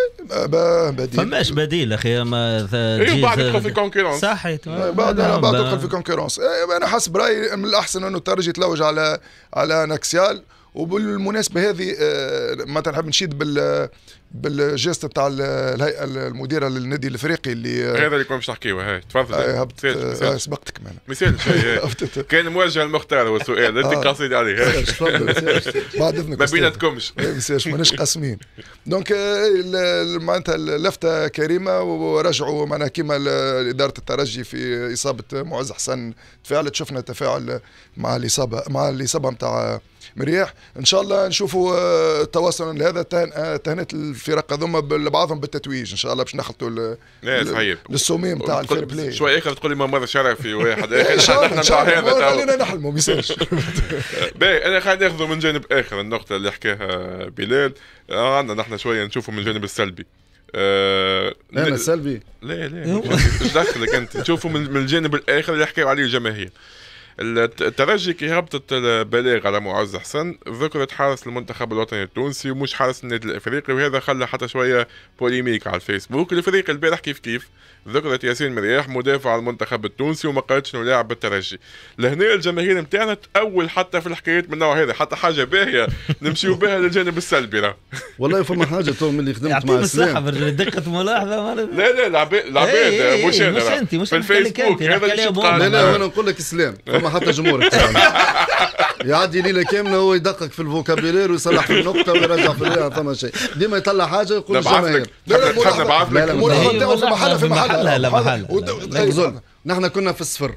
بديل فماش بديل اخي ما اي أيوة، بعد يدخل في كونكورونس صحيت بعد بعد تدخل في كونكورونس انا حسب رايي من الاحسن انه ترجي يتلوج على على ناكسيال وبالمناسبه هذه آه، ما نحب نشيد بال بالجيست نتاع الهيئه المديره للنادي الافريقي اللي هذا اللي كنا باش نحكيو هاي تفضل آه هبت آه،, آه سبقتك معنا مثال كان موجه المختار هو السؤال انت آه قصيد عليه تفضل بعد اذنك ما بيناتكمش ما إيه، ماناش قاسمين دونك آه، معناتها اللفته كريمه ورجعوا معناها كيما اداره الترجي في اصابه معز حسن تفاعلت شفنا تفاعل مع الاصابه مع الاصابه نتاع مريح ان شاء الله نشوفوا آه، تواصل لهذا آه، تهنئه الفرق هذوما لبعضهم بالتتويج ان شاء الله باش نخلطوا طيب. للصميم تاع الفير بلاي شويه اخر تقول لي ماما شرفي واحد ان شاء الله هذا خلينا نحلموا ما باهي انا خلينا ناخذوا من جانب اخر النقطه اللي حكاها بلال آه، عندنا نحن شويه نشوفوا من الجانب السلبي آه لا سلبي لا لا ايش دخلك انت تشوفوا من الجانب الاخر اللي حكاوا عليه الجماهير الترجي كي هبطت البلاغ على معز حسن ذكرت حارس المنتخب الوطني التونسي ومش حارس النادي الافريقي وهذا خلى حتى شويه بوليميك على الفيسبوك الفريق البارح كيف كيف ذكرت ياسين مرياح مدافع المنتخب التونسي وما قالتش انه لاعب الترجي لهنا الجماهير نتاعنا تاول حتى في الحكايات من النوع هذا حتى حاجه باهيه نمشيو بها للجانب السلبي راه والله فما حاجه تو اللي خدمت مع السلام دقه ملاحظه لا لا العباد إيه، إيه، مش إيه، انا مش انت مش في الفيسبوك هذا لا لا انا نقول لك سلام فما حتى جمهور يعدي ليله كامله هو يدقق في الفوكابيلير ويصلح في النقطه ويرجع في فما شيء ديما يطلع حاجه يقول الجماهير لا لا لا لا في محلها في محلها لا محلها نحن كنا في الصفر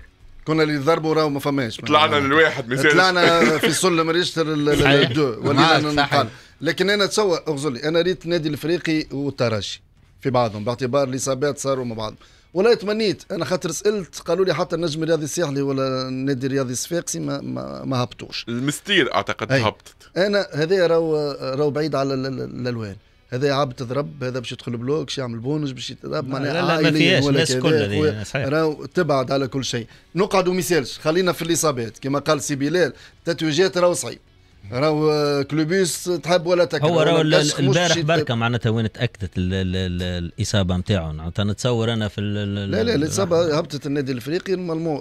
كنا اللي ضربوا راهو ما فماش طلعنا للواحد مثال طلعنا في سلم ريشتر الدو ولينا نقال لكن انا تصور اغزلي انا ريت النادي الافريقي والترجي في بعضهم باعتبار الاصابات صاروا مع بعضهم ولا تمنيت انا خاطر سالت قالوا لي حتى النجم الرياضي الساحلي ولا النادي الرياضي الصفاقسي ما, ما, ما هبطوش المستير اعتقد أي. هبطت انا هذا راهو راهو بعيد على الالوان هذا عبد تضرب هذا باش يدخل بلوك باش يعمل بونج باش يتضرب معناها عائليا ولا كذا راهو تبعد على كل شيء نقعدوا مثالش خلينا في الاصابات كما قال سي بلال تتويجات راهو صعيب راهو كلوبيس تحب ولا تكره هو راهو البارح بركه معناتها وين تاكدت الاصابه نتاعو معناتها نتصور انا في لا لا الاصابه هبطت النادي الافريقي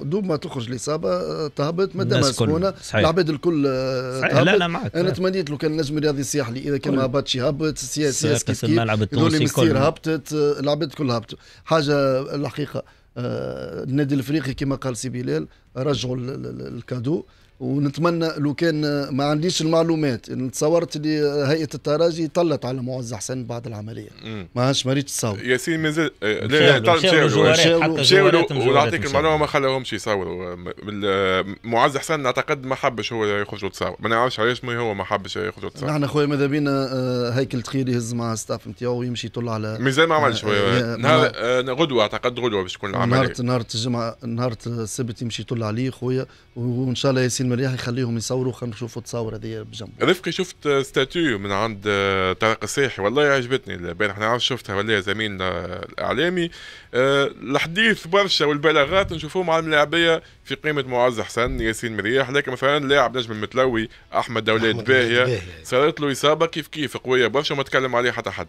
دوب ما تخرج الاصابه آه، تهبط مادام مسكونه العباد الكل آه، صحيح. لا لا معك انا تمنيت لو كان النجم الرياضي الساحلي اذا كان ما هبطش يهبط سياسي كيف كيف الملعب التونسي هبطت آه، العباد الكل هبطت حاجه الحقيقه النادي الافريقي كما قال سي بلال رجعوا الكادو ونتمنى لو كان ما عنديش المعلومات تصورت لي هيئه التراجي طلت على معز حسن بعد العمليه ماهاش ما ريتش تصور ياسين مازال آه، لا مشاولوا مشاولوا ونعطيك المعلومه ما خلاهمش يصوروا آه، معز حسن اعتقد ما حبش هو يخرج وتصور ما نعرفش علاش هو ما حبش يخرج وتصور نحن خويا ماذا بينا آه، هيكل تخيل يهز مع ستاف نتاعو ويمشي يطل على مازال ما عملش نهار غدوه اعتقد غدوه باش تكون العمليه نهار نهار الجمعه نهار السبت يمشي يطل عليه خويا وان شاء الله ياسين المرياح يخليهم يصوروا خلينا نشوفوا التصاور هذه بجنب رفقي شفت ستاتيو من عند آه، طارق السيحي والله عجبتني البارح نعرف شفتها ولا زميلنا آه، الاعلامي آه، الحديث برشا والبلاغات نشوفوه مع الملاعبيه في قيمه معز حسن ياسين مرياح لكن مثلا لاعب نجم المتلوي احمد دولات باهيه صارت له اصابه كيف كيف قويه برشا وما تكلم عليه حتى حد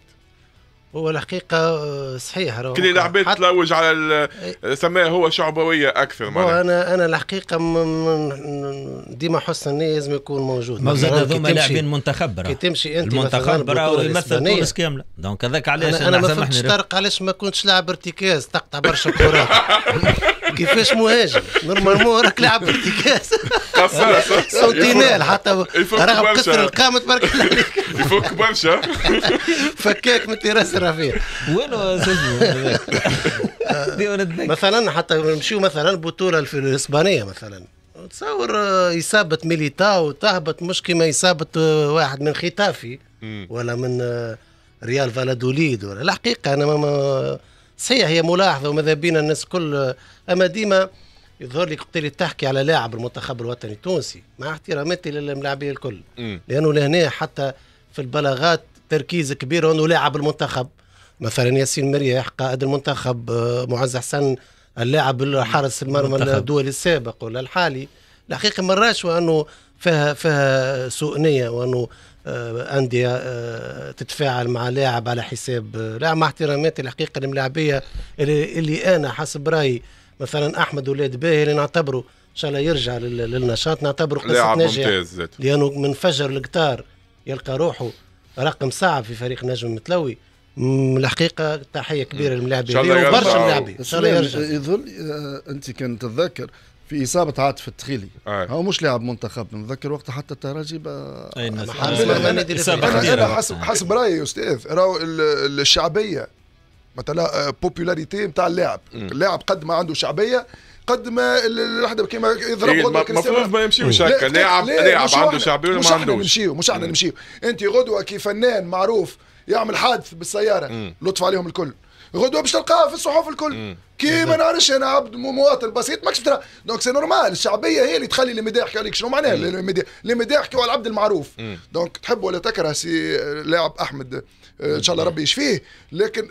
هو الحقيقة آه، صحيح كل العباد تلوج على سماه هو شعبوية أكثر معناها أنا أنا الحقيقة ديما حسن النية لازم يكون موجود ما زاد هذوما لاعبين منتخب كي تمشي أنت المنتخب راهو يمثل تونس كاملة دونك هذاك علاش أنا, أنا ما فهمتش طارق علاش ما كنتش لاعب ارتكاز تقطع برشا كرات كيفاش مهاجم نورمالمون راك لاعب ارتكاز سنتينيل حتى رغم كثر القامة تبارك الله يفك برشا فكاك من التراس ياثر فيه وين شو مثلا حتى نمشيو مثلا البطوله الاسبانيه مثلا تصور آه، اصابه ميليتاو تهبط مش كما اصابه آه، واحد من ختافي ولا من آه، ريال فالادوليد ولا الحقيقه انا ما صحيح هي ملاحظه وماذا بينا الناس كل اما ديما يظهر لي قلت تحكي على لاعب المنتخب الوطني التونسي مع احتراماتي للاعبين الكل لانه لهنا حتى في البلاغات تركيز كبير ولاعب المنتخب مثلا ياسين مريح قائد المنتخب آه، معز حسن اللاعب حارس المرمى الدولي السابق ولا الحالي الحقيقه ما راش وانه فيها فيها سوء نيه وانه آه، انديه آه، تتفاعل مع لاعب على حساب لاعب مع احتراماتي الحقيقه الملاعبيه اللي, اللي انا حسب رايي مثلا احمد ولاد باهي اللي نعتبره ان شاء الله يرجع للنشاط نعتبره قصه ناجحه لانه منفجر القطار يلقى روحه رقم صعب في فريق نجم متلوي الحقيقه تحيه كبيره للملاعبين وبرشا أيوه، ملاعبين ان شاء الله يرجع يظل آه، انت كان تتذكر في اصابه عاطف التخيلي آه. هو مش لاعب منتخب نتذكر وقتها حتى الترجي نعم آه، حسب حسب رايي يا استاذ راهو الشعبيه مثلا بوبولاريتي نتاع اللاعب اللاعب قد ما عنده شعبيه قد ما الوحده كيما يضرب المفروض إيه، ما يمشيوش هكا لاعب لاعب عنده شعبيه ولا ما عندوش نمشيو مش احنا نمشيو انت غدوه كي فنان معروف يعمل حادث بالسياره لطف عليهم الكل غدوه باش تلقاها في الصحف الكل كي ما نعرفش انا عبد مواطن بسيط ماكش ترى دونك سي نورمال الشعبيه هي اللي تخلي اللي يحكي عليك شنو معناها اللي يحكي على العبد المعروف دونك تحب ولا تكره سي لاعب احمد ان شاء الله ربي يشفيه لكن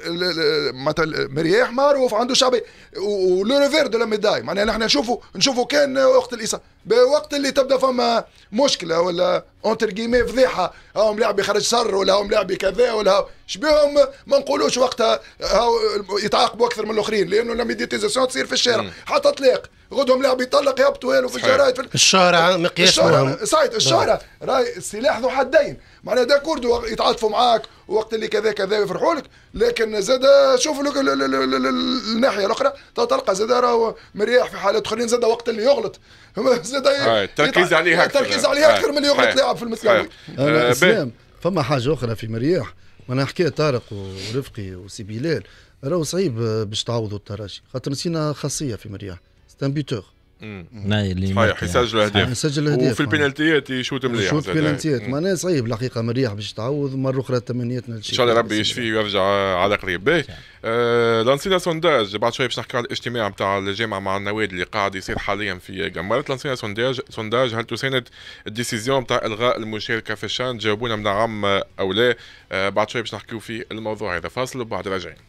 معناتها مرياح معروف عنده شعبيه ولو ريفير دو لا ميداي معناها نحن نشوفوا نشوفوا كان وقت الإصابة بوقت اللي تبدا فما مشكله ولا اونتر كيمي فضيحه هاو ملاعب يخرج سر ولا هاو ملاعب كذا ولا شبيهم ما نقولوش وقتها هاو يتعاقبوا اكثر من الاخرين لانه لا ميديتيزاسيون تصير في الشارع حتى طلاق غدهم لاعب يطلق يهبطوا في الجرايد في الشارع مقياس الشارع صايد الشارع نعم. راي السلاح ذو حدين معناها داكورد يتعاطفوا معاك وقت اللي كذا كذا يفرحوا لك لكن زاد شوف لك الناحيه الاخرى تلقى زاد راهو مريح في حالات اخرين زاد وقت اللي يغلط زاد التركيز عليه اكثر التركيز عليه اكثر من اللي يغلط لاعب في المساوي آه، اسلام فما حاجه اخرى في مريح وانا حكيت طارق ورفقي وسي بلال راهو صعيب باش تعوضوا التراشي خاطر نسينا خاصيه في مريح ستان بيتور ناي اللي صحيح يسجلوا يعني. اهداف يسجل اهداف وفي البينالتيات يشوت مليح يشوت بينالتيات معناها صعيب الحقيقه مريح باش تعوض مره اخرى تمنياتنا ان شاء الله ربي يشفيه يعني. ويرجع على قريب باهي آه، لانسينا سونداج بعد شويه باش نحكي على الاجتماع نتاع الجامعه مع النوادي اللي قاعد يصير حاليا في جمرت لانسينا سونداج سونداج هل تساند الديسيزيون نتاع الغاء المشاركه في الشان جاوبونا من نعم او لا آه، بعد شويه باش نحكيو في الموضوع هذا فاصل وبعد راجعين